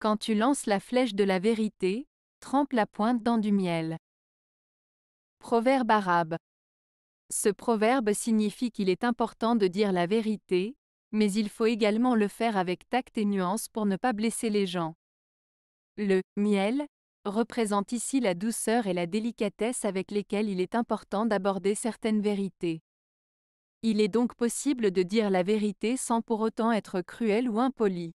Quand tu lances la flèche de la vérité, trempe la pointe dans du miel. Proverbe arabe. Ce proverbe signifie qu'il est important de dire la vérité, mais il faut également le faire avec tact et nuance pour ne pas blesser les gens. Le miel représente ici la douceur et la délicatesse avec lesquelles il est important d'aborder certaines vérités. Il est donc possible de dire la vérité sans pour autant être cruel ou impoli.